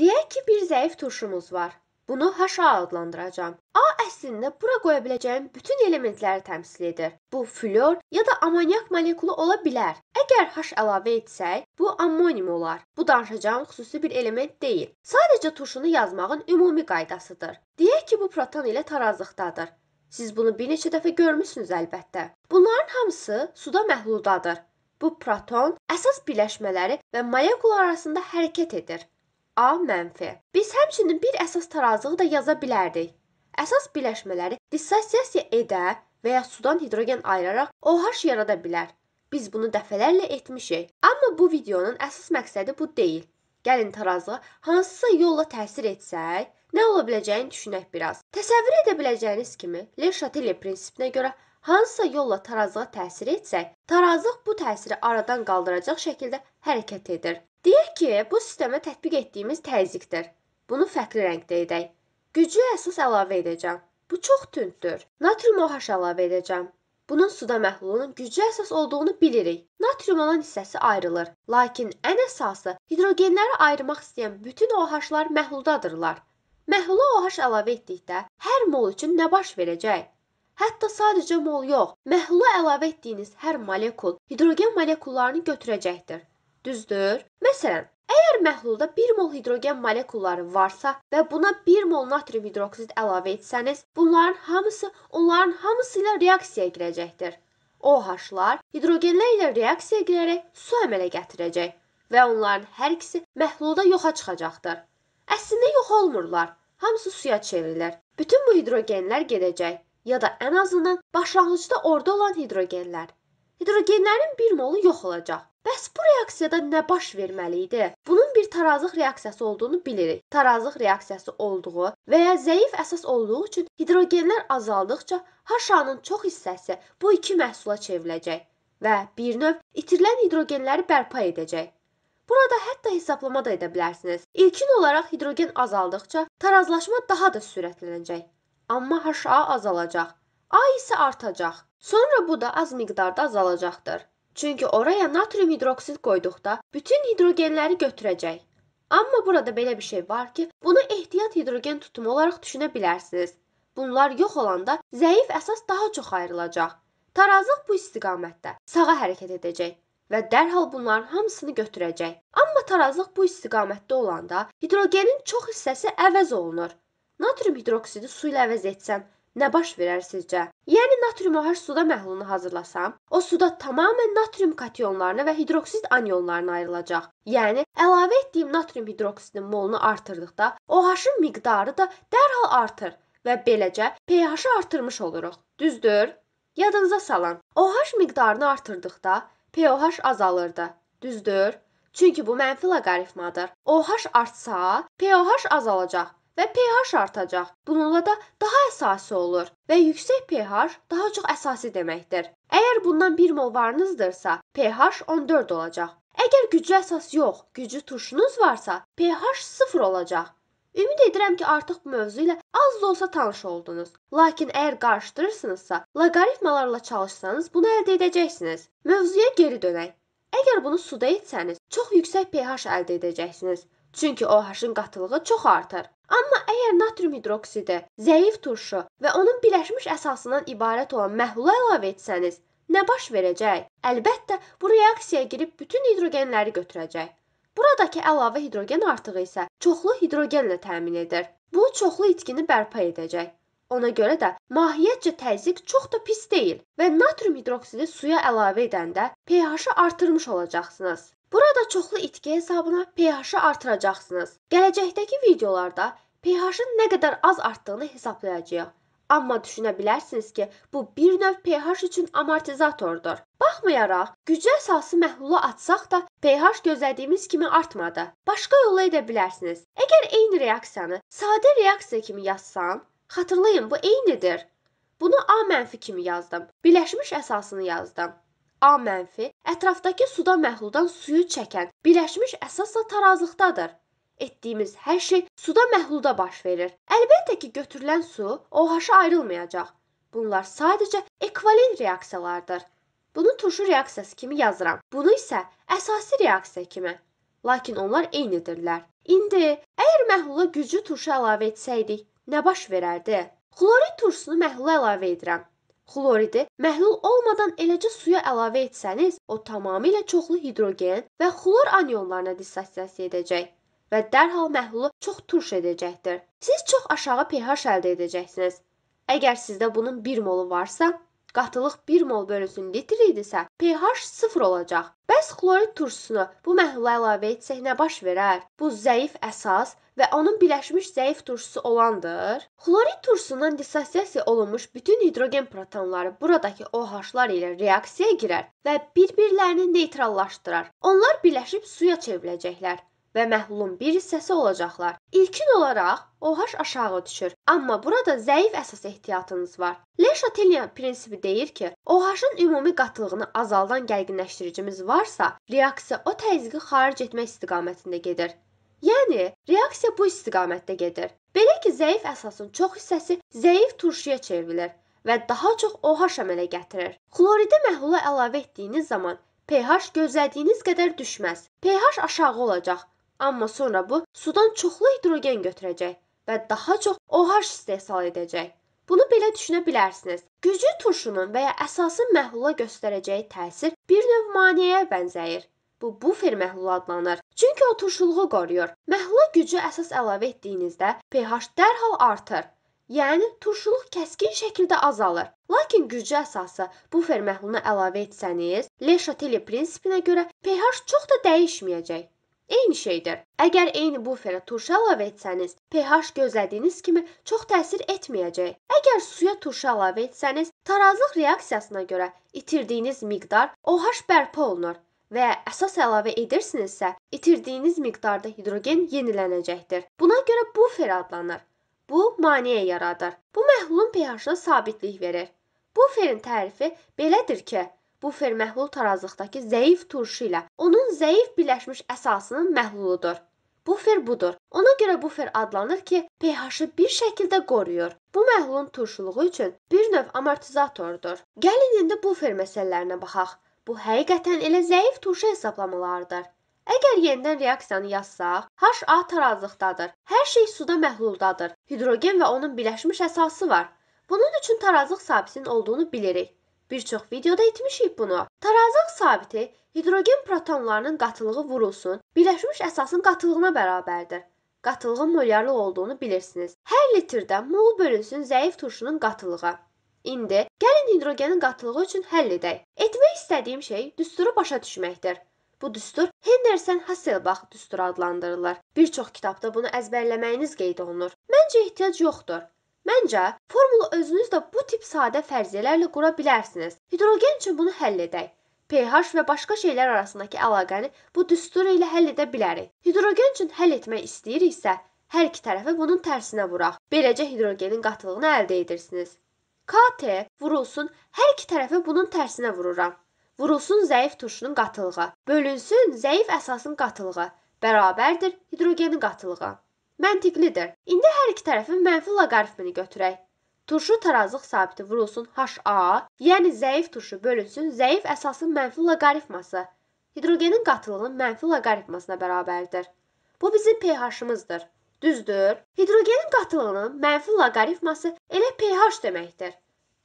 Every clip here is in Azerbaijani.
Deyək ki, bir zəif turşumuz var. Bunu haşa adlandıracağam. A əslində bura qoya biləcəyim bütün elementləri təmsil edir. Bu flor ya da amoniak molekulu ola bilər. Əgər H əlavə etsək, bu ammonim olar. Bu danışacağım xüsusi bir element deyil. Sadəcə turşunu yazmağın ümumi qaydasıdır. Deyək ki, bu proton ilə tarazlıqdadır. Siz bunu bir neçə dəfə görmüsünüz əlbəttə. Bunların hamısı suda məhluldadır. Bu proton əsas birləşmələri və molekul arasında hərəkət edir. A mənfi. Biz həmçinin bir əsas tarazlığı da yaza bilərdik. Əsas birləşmələri dissosiasiya edə və ya sudan hidrogen ayıraraq OH yarada bilər. Biz bunu dəfələrlə etmişik. Amma bu videonun əsas məqsədi bu deyil. Gəlin tarazlığa hansısa yolla təsir etsək, nə ola biləcəyini düşünək biraz. Təsəvvür edə biləcəyiniz kimi, Le Chatelier prinsipinə görə hansısa yolla tarazlığa təsir etsək, tarazlıq bu təsiri aradan qaldıracaq şəkildə hərəkət edir. Deyək ki, bu sistemə tətbiq etdiyimiz təzyiqdir. Bunu fərqli rəngdə edək. Güclü əsas əlavə edəcəm. Bu çox tünddür. Natrium OH əlavə edəcəm. Bunun suda məhlulunun güclü əsas olduğunu bilirik. Natrium olan hissəsi ayrılır. Lakin ən əsası hidrogenləri ayırmaq istəyən bütün OH-lar məhluldadırlar. Məhlula OH əlavə etdikdə hər mol üçün nə baş verəcək? Hətta sadəcə mol yox, məhlula əlavə etdiyiniz hər molekul hidrogen molekullarını götürəcəkdir. Düzdür? Məsələn, əgər məhlulda 1 mol hidrogen molekulları varsa və buna 1 mol natrium hidroksid əlavə etsəniz, bunların hamısı onların hamısı ilə reaksiyaya girəcəkdir. OH-lar hidrogenlər ilə reaksiyaya girərək su əmələ gətirəcək və onların hər ikisi məhlulda yoxa çıxacaqdır. Əslində yox olmurlar. Hamısı suya çevrilir. Bütün bu hidrogenlər gedəcək ya da ən azından başlanğıcda orada olan hidrogenlər. Hidrogenlərin 1 molu yox olacaq Bəs bu reaksiyada nə baş verməli idi? Bunun bir tarazlıq reaksiyası olduğunu bilirik. Tarazlıq reaksiyası olduğu və ya zəif əsas olduğu üçün hidrogenlər azaldıkca haşanın çox hissəsi bu iki məhsula çevriləcək və bir növ itirilən hidrogenləri bərpa edəcək. Burada hətta hesablama da edə bilərsiniz. İlkin olaraq hidrogen azaldıkca tarazlaşma daha da sürətlənəcək. Amma HA azalacaq. A isə artacaq. Sonra bu da az miqdarda azalacaqdır. Çünki oraya natrium hidroksid qoyduqda bütün hidrogenləri götürəcək. Amma burada belə bir şey var ki, bunu ehtiyat hidrogen tutumu olaraq düşünə bilərsiniz. Bunlar yox olanda zəif əsas daha çox ayrılacaq. Tarazlıq bu istiqamətdə sağa hərəkət edəcək və dərhal bunların hamısını götürəcək. Amma tarazlıq bu istiqamətdə olanda hidrogenin çox hissəsi əvəz olunur. Natrium hidroksidi su ilə əvəz etsən Nə baş verər sizcə? Yəni natrium OH suda məhlulunu hazırlasam, o suda tamamilə natrium kationlarına və hidroksid anionlarına ayrılacaq. Yəni əlavə etdiyim natrium hidroksidinin molunu artırdıqda OH-ın miqdarı da dərhal artır və beləcə pH-ı artırmış oluruq. Düzdür? Yadınıza salın. OH miqdarını artırdıqda pOH azalırdı. Düzdür? Çünki bu mənfi loqaritmadır. OH artsa, pOH azalacaq və pH artacaq. Bununla da daha əsasi olur və yüksək pH daha çox əsasi deməkdir. Əgər bundan 1 mol varınızdırsa, pH 14 olacaq. Əgər güclü əsas yox, güclü turşunuz varsa, pH 0 olacaq. Ümid edirəm ki, artıq bu mövzu ilə az da olsa tanış oldunuz. Lakin əgər qarışdırırsınızsa, loqaritmalarla çalışsanız bunu əldə edəcəksiniz. Mövzuya geri dönək. Əgər bunu suda etsəniz, çox yüksək pH əldə edəcəksiniz. Çünki OH-ın qatılığı çox artar. Amma əgər natrium hidroksidi, zəif turşu və onun birləşmiş əsasından ibarət olan məhlula əlavə etsəniz, nə baş verəcək? Əlbəttə, bu reaksiyaya girib bütün hidrogenləri götürəcək. Buradakı əlavə hidrogen artığı isə çoxlu hidrogenlə təmin edir. Bu çoxlu itkini bərpa edəcək. Ona görə də mahiyyətcə təzyiq çox da pis deyil və natrium hidroksidi suya əlavə edəndə pH-ı artırmış olacaqsınız. Burada çoxlu itki hesabına pH-ı artıracaqsınız. Gələcəkdəki videolarda pH-ın nə qədər az artdığını hesablayacağıq. Amma düşünə bilərsiniz ki, bu bir növ pH üçün amortizatordur. Baxmayaraq, gücü əsası məhlulu atsaq da pH gözlədiyimiz kimi artmadı. Başqa yolla edə bilərsiniz. Əgər eyni reaksiyanı sadə reaksiya kimi yazsam, xatırlayın bu eynidir. Bunu A mənfi kimi yazdım. Birləşmiş əsasını yazdım. A mənfi ətrafdakı suda məhluldan suyu çəkən birləşmiş əsasla tarazlıqdadır etdiyimiz hər şey suda məhlulda baş verir. Əlbəttə ki, götürülən su OH-a ayrılmayacaq. Bunlar sadəcə ekvivalent reaksiyalardır. Bunu turşu reaksiyası kimi yazıram. Bunu isə əsasi reaksiya kimi. Lakin onlar eynidirlər. İndi əgər məhlula güclü turşu əlavə etsəydik, nə baş verərdi? Xlorid turşusunu məhlula əlavə edirəm xloridi məhlul olmadan eləcə suya əlavə etsəniz, o tamamilə çoxlu hidrogen və xlor anionlarına dissosiasiya edəcək və dərhal məhlulu çox turş edəcəkdir. Siz çox aşağı pH əldə edəcəksiniz. Əgər sizdə bunun 1 molu varsa, Qatılıq 1 mol bölünsün litr idisə, pH 0 olacaq. Bəs xlorid turşusunu bu məhlulə əlavə etsək nə baş verər? Bu zəif əsas və onun birləşmiş zəif turşusu olandır. Xlorid turşusundan disosiasiya olunmuş bütün hidrogen protonları buradakı OH-lar ilə reaksiyaya girər və bir-birlərini neytrallaşdırar. Onlar birləşib suya çevriləcəklər və məhlulun bir hissəsi olacaqlar. İlkin olaraq OH aşağı düşür, amma burada zəif əsas ehtiyatınız var. Le-Şatelyan prinsipi deyir ki, OH-ın ümumi qatılığını azaldan gərginləşdiricimiz varsa, reaksiya o təzyiqi xaric etmək istiqamətində gedir. Yəni, reaksiya bu istiqamətdə gedir. Belə ki, zəif əsasın çox hissəsi zəif turşuya çevrilir və daha çox OH əmələ gətirir. Xloridi məhlula əlavə etdiyiniz zaman pH gözlədiyiniz qədər düşməz. pH aşağı olacaq Amma sonra bu sudan çoxlu hidrogen götürəcək və daha çox OH istehsal edəcək. Bunu belə düşünə bilərsiniz. Güclü turşunun və ya əsasın məhlula göstərəcəyi təsir bir növ maneəyə bənzəyir. Bu bufer məhlulu adlanır. Çünki o turşuluğu qoruyur. Məhlula gücü əsas əlavə etdiyinizdə pH dərhal artır. Yəni turşuluq kəskin şəkildə azalır. Lakin gücü əsası bufer məhlulunu əlavə etsəniz, Le Chatelier prinsipinə görə pH çox da dəyişməyəcək. Eyni şeydir. Əgər eyni buferə turşu əlavə etsəniz, pH gözlədiyiniz kimi çox təsir etməyəcək. Əgər suya turşu əlavə etsəniz, tarazlıq reaksiyasına görə itirdiyiniz miqdar OH bərpa olunur və əsas əlavə edirsinizsə, itirdiyiniz miqdarda hidrogen yenilənəcəkdir. Buna görə bufer adlanır. Bu maneə yaradır. Bu məhlulun pH-nə sabitlik verir. Buferin tərifi belədir ki, bufer məhlul tarazlıqdakı zəif turşu ilə onun zəif birləşmiş əsasının məhluludur. Bufer budur. Ona görə bufer adlanır ki, pH-ı bir şəkildə qoruyur. Bu məhlulun turşuluğu üçün bir növ amortizatordur. Gəlin indi bufer məsələlərinə baxaq. Bu həqiqətən elə zəif turşu hesablamalarıdır. Əgər yenidən reaksiyanı yazsaq, HA tarazlıqdadır. Hər şey suda məhluldadır. Hidrogen və onun birləşmiş əsası var. Bunun üçün tarazlıq sabitinin olduğunu bilirik. Bir çox videoda etmişik bunu. Tarazlıq sabiti hidrogen protonlarının qatılığı vurulsun, birləşmiş əsasın qatılığına bərabərdir. Qatılığın molyarlıq olduğunu bilirsiniz. Hər litrdə mol bölünsün zəif turşunun qatılığı. İndi gəlin hidrogenin qatılığı üçün həll edək. Etmək istədiyim şey düsturu başa düşməkdir. Bu düstur Henderson Hasselbach düsturu adlandırılır. Bir çox kitabda bunu əzbərləməyiniz qeyd olunur. Məncə ehtiyac yoxdur. Məncə, formulu özünüz də bu tip sadə fərziyyələrlə qura bilərsiniz. Hidrogen üçün bunu həll edək. pH və başqa şeylər arasındakı əlaqəni bu düstur ilə həll edə bilərik. Hidrogen üçün həll etmək istəyiriksə, hər iki tərəfi bunun tərsinə vuraq. Beləcə hidrogenin qatılığını əldə edirsiniz. KT vurulsun, hər iki tərəfi bunun tərsinə vururam. Vurulsun zəif turşunun qatılığı, bölünsün zəif əsasın qatılığı bərabərdir hidrogenin qatılığı. Məntiqlidir. İndi hər iki tərəfin mənfi loqaritmini götürək. Turşu tarazlıq sabiti vurulsun HA, yəni zəif turşu bölünsün zəif əsasın mənfi loqaritması. Hidrogenin qatılığının mənfi loqaritmasına bərabərdir. Bu bizim pH-ımızdır. Düzdür? Hidrogenin qatılığının mənfi loqaritması elə pH deməkdir.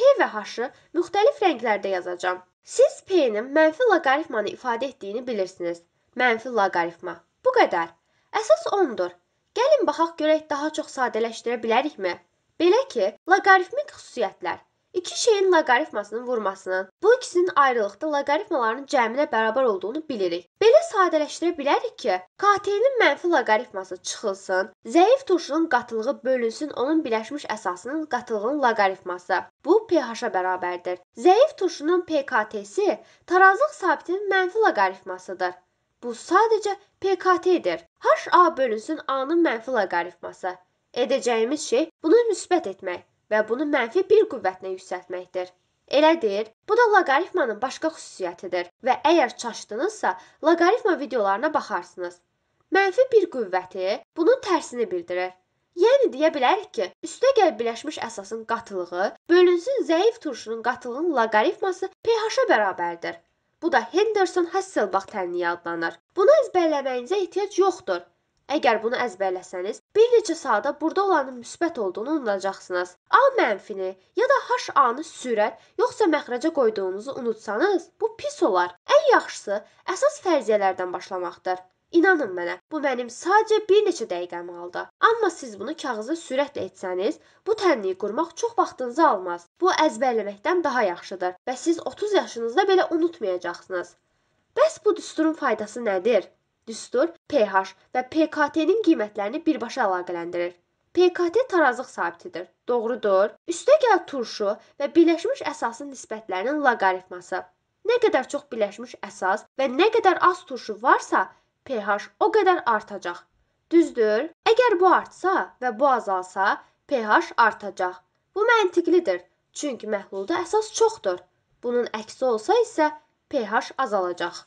P və H-ı müxtəlif rənglərdə yazacağam. Siz P-nin mənfi loqaritmanı ifadə etdiyini bilirsiniz. Mənfi loqaritma. Bu qədər. Əsas 10-dur. Gəlin baxaq görək daha çox sadələşdirə bilərikmi? Belə ki, loqaritmik xüsusiyyətlər İki şeyin loqaritmasının vurmasının, bu ikisinin ayrılıqda loqaritmalarının cəminə bərabər olduğunu bilirik. Belə sadələşdirə bilərik ki, KT-nin mənfi loqaritması çıxılsın, zəif turşunun qatılığı bölünsün onun birləşmiş əsasının qatılığının loqaritması. Bu pH-a bərabərdir. Zəif turşunun pKT-si tarazlıq sabitinin mənfi loqaritmasıdır. Bu sadəcə pKT-dir. HA bölünsün A-nın mənfi loqaritması edəcəyimiz şey bunu müsbət etmək və bunu mənfi 1 qüvvətinə yüksəltməkdir. Elədir. Bu da loqaritmanın başqa xüsusiyyətidir və əgər çaşdınızsa, loqaritma videolarına baxarsınız. Mənfi 1 qüvvəti bunun tərsini bildirir. Yəni deyə bilərik ki, üstəgəl birləşmiş əsasın qatılığı bölünsün zəif turşunun qatılığının loqaritması pH-a bərabərdir. Bu da Henderson Hasselbach tənliyi adlanır. Bunu əzbərləməyinizə ehtiyac yoxdur. Əgər bunu əzbərləsəniz, bir neçə saata burada olanın müsbət olduğunu unudacaqsınız. A mənfini ya da H A-nı sürət, yoxsa məxrəcə qoyduğunuzu unutsanız, bu pis olar. Ən yaxşısı əsas fərziyyələrdən başlamaqdır. İnanın mənə, bu mənim sadəcə bir neçə dəqiqəmi aldı. Amma siz bunu kağıza sürətlə etsəniz, bu tənliyi qurmaq çox vaxtınızı almaz. Bu əzbərləməkdən daha yaxşıdır və siz 30 yaşınızda belə unutmayacaqsınız. Bəs bu düsturun faydası nədir? Düstur pH və PKT-nin qiymətlərini birbaşa əlaqələndirir. PKT tarazlıq sabitidir. Doğrudur. Üstəgəl turşu və birləşmiş əsasın nisbətlərinin loqaritması. Nə qədər çox birləşmiş əsas və nə qədər az turşu varsa, pH o qədər artacaq. Düzdür? Əgər bu artsa və bu azalsa, pH artacaq. Bu məntiqlidir. Çünki məhlulda əsas çoxdur. Bunun əksi olsa isə pH azalacaq.